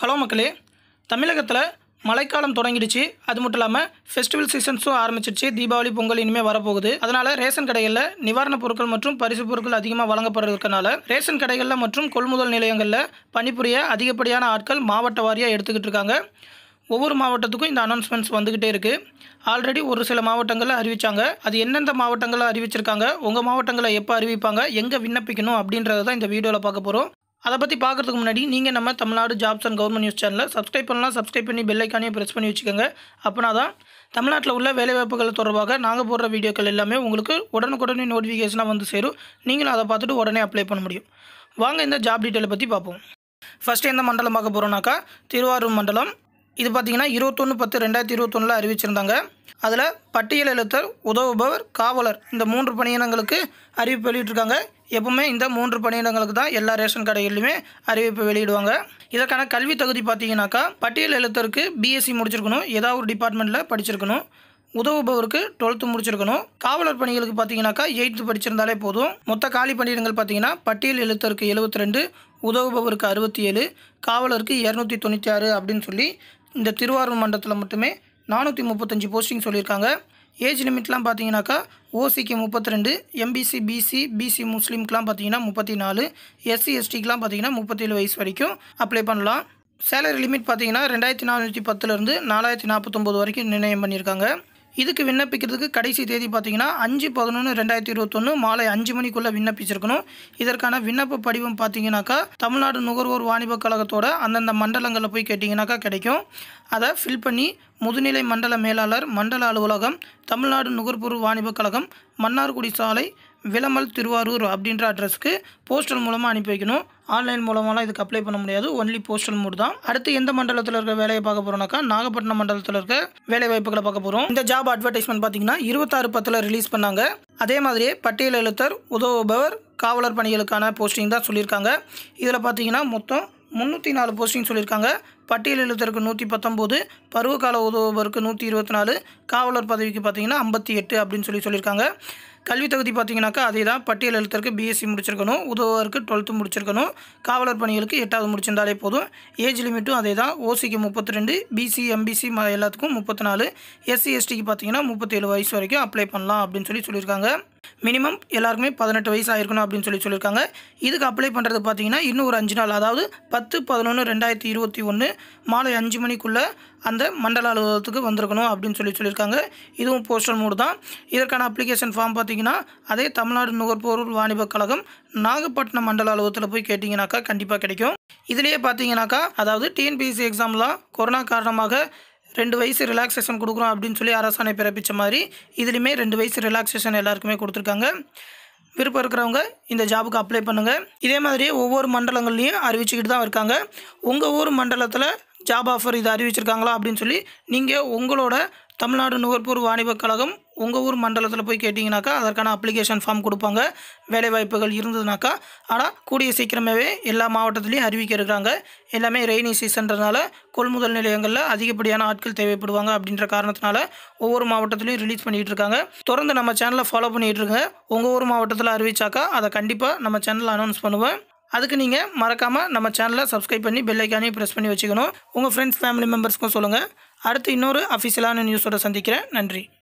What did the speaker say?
hello மக்களே தமிழகத்தில் மழைக்காலம் தொடங்கிடுச்சு அது மட்டும் இல்லாமல் ஃபெஸ்டிவல் சீசன்ஸும் ஆரம்பிச்சிருச்சு தீபாவளி பொங்கல் இனிமேல் வரப்போகுது அதனால் ரேஷன் கடைகளில் நிவாரணப் பொருட்கள் மற்றும் பரிசு பொருட்கள் அதிகமாக வழங்கப்படுறதுக்கனால ரேஷன் கடைகளில் மற்றும் கொள்முதல் நிலையங்களில் பணிபுரிய அதிகப்படியான ஆட்கள் மாவட்ட வாரியாக எடுத்துக்கிட்டு இருக்காங்க ஒவ்வொரு மாவட்டத்துக்கும் இந்த அனௌன்ஸ்மெண்ட்ஸ் வந்துக்கிட்டே இருக்குது ஆல்ரெடி ஒரு சில மாவட்டங்களில் அறிவித்தாங்க அது எந்தெந்த மாவட்டங்களில் அறிவிச்சிருக்காங்க உங்கள் மாவட்டங்களில் எப்போ அறிவிப்பாங்க எங்கே விண்ணப்பிக்கணும் அப்படின்றத தான் இந்த வீடியோவில் பார்க்க போகிறோம் அதை பற்றி பார்க்குறதுக்கு முன்னாடி நீங்கள் நம்ம Tamil Nadu jobs and government news சேனலை சப்ஸ்கிரைப் பண்ணலாம் சப்ஸ்கிரைப் பண்ணி பெல் ஐக்கானே ப்ரெஸ் பண்ணி வச்சுக்கோங்க அப்படின்னா தான் தமிழ்நாட்டில் உள்ள வேலைவாய்ப்புகள் தொடர்பாக நாங்கள் போடுற வீடியோக்கள் எல்லாமே உங்களுக்கு உடனுக்குடனே நோட்டிஃபிகேஷனாக வந்து சேரும் நீங்களும் அதை பார்த்துட்டு உடனே அப்ளை பண்ண முடியும் வாங்க இந்த ஜாப் டீட்டெயிலை பற்றி பார்ப்போம் ஃபஸ்ட்டு எந்த மண்டலம் பார்க்க போகிறோம்னாக்கா திருவாரூர் மண்டலம் இது பார்த்திங்கன்னா இருபத்தொன்று பத்து ரெண்டாயிரத்தி இருபத்தொன்னில் அறிவிச்சிருந்தாங்க அதில் பட்டியல் எழுத்தர் உதவுபவர் காவலர் இந்த மூன்று பணியினங்களுக்கு அறிவிப்பு வெளியிட்ருக்காங்க எப்பவுமே இந்த மூன்று பணியிடங்களுக்கு தான் எல்லா ரேஷன் கடைகளிலுமே அறிவிப்பு வெளியிடுவாங்க இதற்கான கல்வி தகுதி பார்த்தீங்கன்னாக்கா பட்டியல் எழுத்தருக்கு பிஎஸ்சி e முடிச்சிருக்கணும் ஏதாவது ஒரு டிபார்ட்மெண்ட்டில் படிச்சிருக்கணும் உதவுபவருக்கு டுவெல்த்து முடிச்சிருக்கணும் காவலர் பணிகளுக்கு பார்த்தீங்கன்னாக்கா எயித்து படிச்சிருந்தாலே போதும் மொத்த காலி பணியிடங்கள் பார்த்தீங்கன்னா பட்டியல் எழுத்தருக்கு எழுபத்தி ரெண்டு உதவுபவருக்கு அறுபத்தி ஏழு காவலருக்கு இரநூத்தி தொண்ணூற்றி ஆறு அப்படின்னு சொல்லி இந்த திருவாரூர் மண்டலத்தில் மட்டுமே நானூற்றி முப்பத்தஞ்சு போஸ்டிங் சொல்லியிருக்காங்க ஏஜ் லிமிட்லாம் பார்த்தீங்கன்னாக்கா ஓசிக்கு முப்பத்தி ரெண்டு எம்பிசி பிசி பிசி முஸ்லீம்க்குலாம் பார்த்தீங்கன்னா முப்பத்தி நாலு எஸ்சி எஸ்டிக்கெலாம் பார்த்தீங்கன்னா முப்பத்தேழு வயசு வரைக்கும் அப்ளை பண்ணலாம் சேலரி லிமிட் பார்த்தீங்கன்னா ரெண்டாயிரத்தி நானூற்றி பத்துலேருந்து நாலாயிரத்தி நாற்பத்தொம்போது வரைக்கும் நிர்ணயம் பண்ணியிருக்காங்க இதுக்கு விண்ணப்பிக்கிறதுக்கு கடைசி தேதி பார்த்தீங்கன்னா அஞ்சு பதினொன்று ரெண்டாயிரத்தி இருபத்தொன்று மாலை அஞ்சு மணிக்குள்ளே விண்ணப்பிச்சிருக்கணும் இதற்கான விண்ணப்ப படிவம் பார்த்தீங்கன்னாக்கா தமிழ்நாடு நுகர்வோர் வாணிப கழகத்தோட அந்தந்த மண்டலங்களில் போய் கேட்டிங்கனாக்கா கிடைக்கும் அதை ஃபில் பண்ணி முதுநிலை மண்டல மேலாளர் மண்டல அலுவலகம் தமிழ்நாடு நுகர்பொருள் வாணிபக் கழகம் மன்னார்குடி சாலை விளம்பல் திருவாரூர் அப்படின்ற அட்ரஸ்க்கு போஸ்டல் மூலமாக அனுப்பி வைக்கணும் ஆன்லைன் மூலமாலாம் இதுக்கு அப்ளை பண்ண முடியாது ஒன்லி போஸ்டல் மூட் தான் அடுத்து எந்த மண்டலத்தில் இருக்க வேலையை பார்க்க போகிறோம்னாக்கா நாகப்பட்டினம் மண்டலத்தில் இருக்க வேலை வாய்ப்புகளை பார்க்க போகிறோம் இந்த ஜாப் அட்வர்டைஸ்மெண்ட் பார்த்தீங்கன்னா இருபத்தாறு பத்தில் ரிலீஸ் பண்ணாங்க அதே மாதிரியே பட்டியல் எழுத்தர் உதவுபவர் காவலர் பணிகளுக்கான போஸ்டிங் தான் சொல்லியிருக்காங்க இதில் பார்த்தீங்கன்னா மொத்தம் முந்நூற்றி நாலு போஸ்டிங் சொல்லியிருக்காங்க பட்டியல் எழுத்தருக்கு நூற்றி பத்தொம்போது பருவகால உதவுபவருக்கு நூற்றி இருபத்தி நாலு காவலர் பதவிக்கு பார்த்தீங்கன்னா ஐம்பத்தி எட்டு அப்படின்னு சொல்லி சொல்லியிருக்காங்க கல்வி தகுதி பார்த்தீங்கன்னாக்கா அதே தான் பட்டியல் எழுத்தருக்கு பிஎஸ்சி முடிச்சிருக்கணும் உதவருக்கு டுவெல்த்து முடிச்சிருக்கணும் காவலர் பணிகளுக்கு எட்டாவது முடிச்சிருந்தாலே போதும் ஏஜ் லிமிட்டும் அதே தான் ஓசிக்கு முப்பத்தி ரெண்டு பிசி எம்பிசி எல்லாத்துக்கும் முப்பத்தி நாலு எஸ்சி எஸ்டிக்கு பார்த்தீங்கன்னா முப்பத்தேழு வயசு வரைக்கும் அப்ளை பண்ணலாம் அப்படின்னு சொல்லி சொல்லியிருக்காங்க மினிமம் எல்லாருக்குமே பதினெட்டு வயசு ஆயிருக்கணும் அப்படின்னு சொல்லி சொல்லியிருக்காங்க இதுக்கு அப்ளை பண்ணுறது பார்த்தீங்கன்னா இன்னும் ஒரு அஞ்சு நாள் அதாவது பத்து பதினொன்று ரெண்டாயிரத்தி இருபத்தி ஒன்று மாலை அஞ்சு மணிக்குள்ளே அந்த மண்டல அலுவலகத்துக்கு வந்திருக்கணும் அப்படின்னு சொல்லி சொல்லியிருக்காங்க இதுவும் போஸ்டல் மூடு தான் இதற்கான அப்ளிகேஷன் ஃபார்ம் பார்த்தீங்கன்னா அதே தமிழ்நாடு நுகர்போர் வாணிபக் கழகம் நாகப்பட்டினம் மண்டல அலுவலகத்தில் போய் கேட்டிங்கனாக்கா கண்டிப்பாக கிடைக்கும் இதிலேயே பார்த்தீங்கன்னாக்கா அதாவது டிஎன்பிஎஸ்சி எக்ஸாம்லாம் கொரோனா காரணமாக ரெண்டு வயசு ரிலாக்ஸேஷன் கொடுக்குறோம் அப்படின்னு சொல்லி அரசாணை பிறப்பித்த மாதிரி இதுலேயுமே ரெண்டு வயசு ரிலாக்ஸேஷன் எல்லாருக்குமே கொடுத்துருக்காங்க விருப்பம் இருக்கிறவங்க இந்த ஜாபுக்கு அப்ளை பண்ணுங்கள் இதே மாதிரி ஒவ்வொரு மண்டலங்கள்லையும் அறிவிச்சுக்கிட்டு தான் இருக்காங்க உங்கள் ஊர் மண்டலத்தில் ஜாப் ஆஃபர் இதை அறிவிச்சிருக்காங்களா அப்படின்னு சொல்லி நீங்கள் உங்களோட தமிழ்நாடு நுகர்பூர் வாணிபக் கழகம் உங்கள் ஊர் மண்டலத்தில் போய் கேட்டிங்கனாக்கா அதற்கான அப்ளிகேஷன் ஃபார்ம் கொடுப்பாங்க வேலைவாய்ப்புகள் இருந்ததுனாக்கா ஆனால் கூடிய சீக்கிரமாகவே எல்லா மாவட்டத்துலேயும் அறிவிக்க இருக்கிறாங்க எல்லாமே ரெய்னி சீசன்றதுனால கொள்முதல் நிலையங்களில் அதிகப்படியான ஆட்கள் தேவைப்படுவாங்க அப்படின்ற காரணத்தினால ஒவ்வொரு மாவட்டத்துலையும் ரிலீஸ் பண்ணிகிட்டு இருக்காங்க தொடர்ந்து நம்ம சேனலை ஃபாலோ பண்ணிகிட்டு உங்கள் ஊர் மாவட்டத்தில் அறிவிச்சாக்கா அதை கண்டிப்பாக நம்ம சேனலில் அனௌன்ஸ் பண்ணுவேன் அதுக்கு நீங்கள் மறக்காமல் நம்ம சேனலை சப்ஸ்கிரைப் பண்ணி பெல்லைக்கானே ப்ரெஸ் பண்ணி வச்சுக்கணும் உங்கள் ஃப்ரெண்ட்ஸ் ஃபேமிலி மெம்பர்ஸ்க்கும் சொல்லுங்கள் அடுத்து இன்னொரு அஃபிஷியலான நியூஸோட சந்திக்கிறேன் நன்றி